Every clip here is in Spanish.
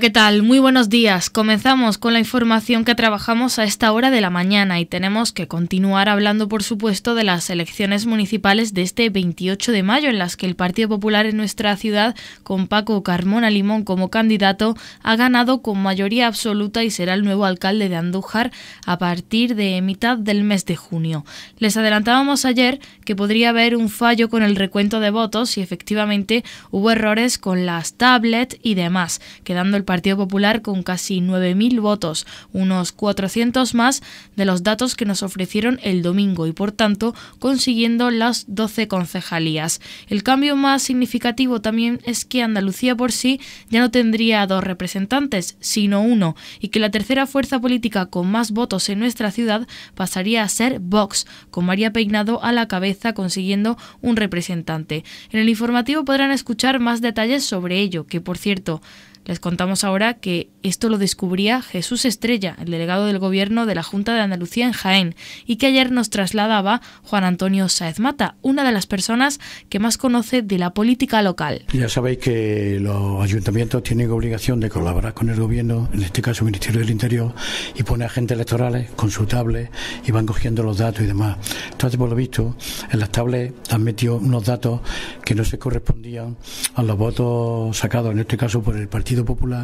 ¿qué tal? Muy buenos días. Comenzamos con la información que trabajamos a esta hora de la mañana y tenemos que continuar hablando, por supuesto, de las elecciones municipales de este 28 de mayo, en las que el Partido Popular en nuestra ciudad, con Paco Carmona Limón como candidato, ha ganado con mayoría absoluta y será el nuevo alcalde de Andújar a partir de mitad del mes de junio. Les adelantábamos ayer que podría haber un fallo con el recuento de votos y efectivamente hubo errores con las tablets y demás, quedando el Partido Popular con casi 9.000 votos, unos 400 más de los datos que nos ofrecieron el domingo y por tanto consiguiendo las 12 concejalías. El cambio más significativo también es que Andalucía por sí ya no tendría dos representantes, sino uno, y que la tercera fuerza política con más votos en nuestra ciudad pasaría a ser Vox, con María Peinado a la cabeza consiguiendo un representante. En el informativo podrán escuchar más detalles sobre ello, que por cierto, les contamos ahora que esto lo descubría Jesús Estrella, el delegado del gobierno de la Junta de Andalucía en Jaén, y que ayer nos trasladaba Juan Antonio Saez Mata, una de las personas que más conoce de la política local. Ya sabéis que los ayuntamientos tienen obligación de colaborar con el gobierno, en este caso el Ministerio del Interior, y pone agentes electorales consultables y van cogiendo los datos y demás. Entonces, por lo visto, en las tablas han metido unos datos que no se correspondían a los votos sacados, en este caso por el Partido Popular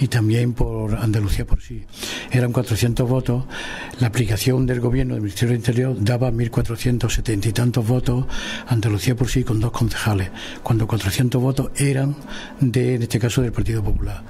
y también por Andalucía por sí. Eran 400 votos. La aplicación del gobierno del Ministerio del Interior daba 1.470 y tantos votos. Andalucía por sí con dos concejales, cuando 400 votos eran de, en este caso, del Partido Popular.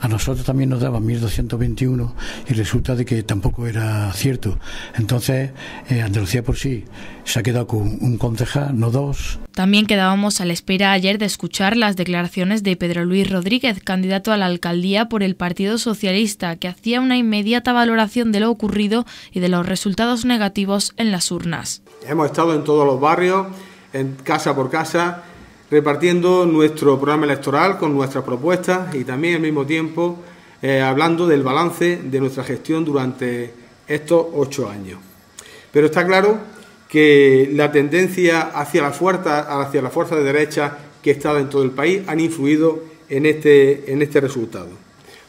A nosotros también nos daban 1.221 y resulta de que tampoco era cierto. Entonces, eh, Andalucía por sí se ha quedado con un concejal, no dos. También quedábamos a la espera ayer de escuchar las declaraciones de Pedro Luis Rodríguez, candidato al alcalde por el Partido Socialista, que hacía una inmediata valoración de lo ocurrido y de los resultados negativos en las urnas. Hemos estado en todos los barrios, en casa por casa, repartiendo nuestro programa electoral con nuestras propuestas y también al mismo tiempo eh, hablando del balance de nuestra gestión durante estos ocho años. Pero está claro que la tendencia hacia la fuerza, hacia la fuerza de derecha que estado en todo el país han influido en este, en este resultado.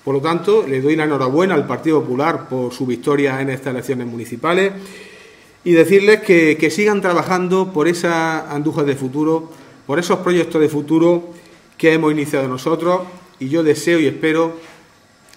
Por lo tanto, le doy la enhorabuena al Partido Popular por su victoria en estas elecciones municipales y decirles que, que sigan trabajando por esas andujas de futuro, por esos proyectos de futuro que hemos iniciado nosotros y yo deseo y espero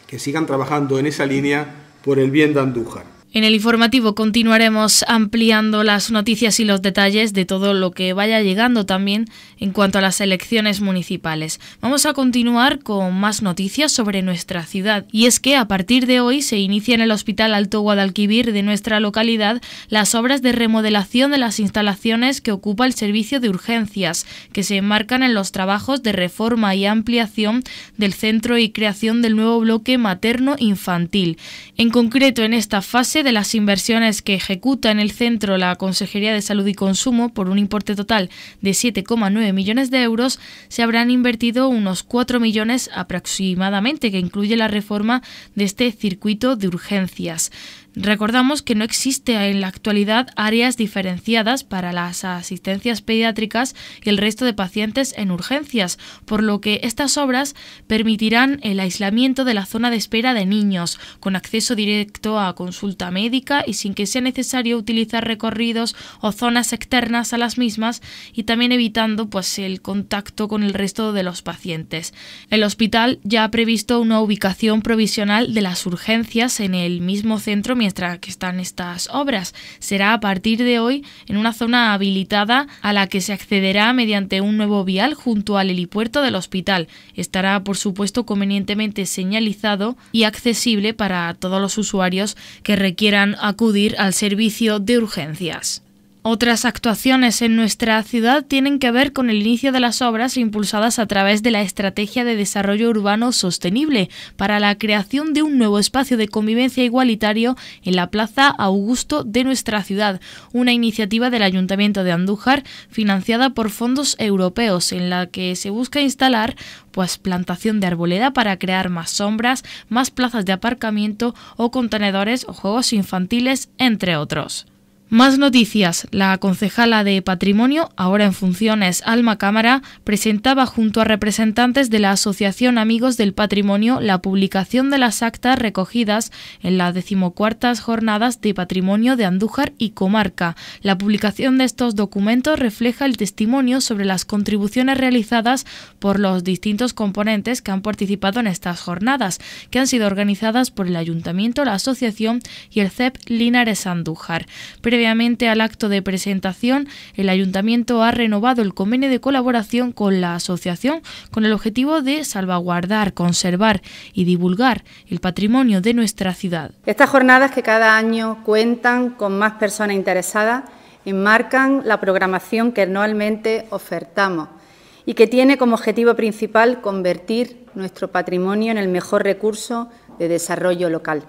que sigan trabajando en esa línea por el bien de Andújar. En el informativo continuaremos ampliando las noticias y los detalles de todo lo que vaya llegando también en cuanto a las elecciones municipales. Vamos a continuar con más noticias sobre nuestra ciudad y es que a partir de hoy se inicia en el Hospital Alto Guadalquivir de nuestra localidad las obras de remodelación de las instalaciones que ocupa el servicio de urgencias, que se enmarcan en los trabajos de reforma y ampliación del centro y creación del nuevo bloque materno infantil. En concreto en esta fase de las inversiones que ejecuta en el centro la Consejería de Salud y Consumo por un importe total de 7,9 millones de euros, se habrán invertido unos 4 millones aproximadamente, que incluye la reforma de este circuito de urgencias. Recordamos que no existe en la actualidad áreas diferenciadas para las asistencias pediátricas y el resto de pacientes en urgencias, por lo que estas obras permitirán el aislamiento de la zona de espera de niños, con acceso directo a consulta médica y sin que sea necesario utilizar recorridos o zonas externas a las mismas y también evitando pues, el contacto con el resto de los pacientes. El hospital ya ha previsto una ubicación provisional de las urgencias en el mismo centro mientras que están estas obras. Será a partir de hoy en una zona habilitada a la que se accederá mediante un nuevo vial junto al helipuerto del hospital. Estará, por supuesto, convenientemente señalizado y accesible para todos los usuarios que requieran quieran acudir al servicio de urgencias. Otras actuaciones en nuestra ciudad tienen que ver con el inicio de las obras impulsadas a través de la Estrategia de Desarrollo Urbano Sostenible para la creación de un nuevo espacio de convivencia igualitario en la Plaza Augusto de nuestra ciudad, una iniciativa del Ayuntamiento de Andújar financiada por fondos europeos en la que se busca instalar pues plantación de arboleda para crear más sombras, más plazas de aparcamiento o contenedores o juegos infantiles, entre otros. Más noticias. La concejala de Patrimonio, ahora en funciones Alma Cámara, presentaba junto a representantes de la Asociación Amigos del Patrimonio la publicación de las actas recogidas en las decimocuartas jornadas de patrimonio de Andújar y Comarca. La publicación de estos documentos refleja el testimonio sobre las contribuciones realizadas por los distintos componentes que han participado en estas jornadas, que han sido organizadas por el Ayuntamiento, la Asociación y el CEP Linares Andújar previamente al acto de presentación, el ayuntamiento ha renovado el convenio de colaboración con la asociación con el objetivo de salvaguardar, conservar y divulgar el patrimonio de nuestra ciudad. Estas jornadas que cada año cuentan con más personas interesadas enmarcan la programación que anualmente ofertamos y que tiene como objetivo principal convertir nuestro patrimonio en el mejor recurso de desarrollo local.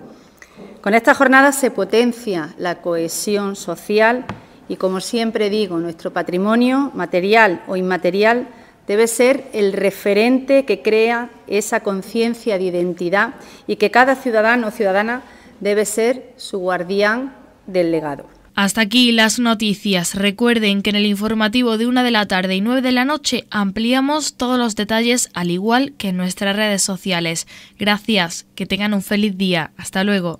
Con esta jornada se potencia la cohesión social y, como siempre digo, nuestro patrimonio material o inmaterial debe ser el referente que crea esa conciencia de identidad y que cada ciudadano o ciudadana debe ser su guardián del legado. Hasta aquí las noticias. Recuerden que en el informativo de una de la tarde y nueve de la noche ampliamos todos los detalles al igual que en nuestras redes sociales. Gracias, que tengan un feliz día. Hasta luego.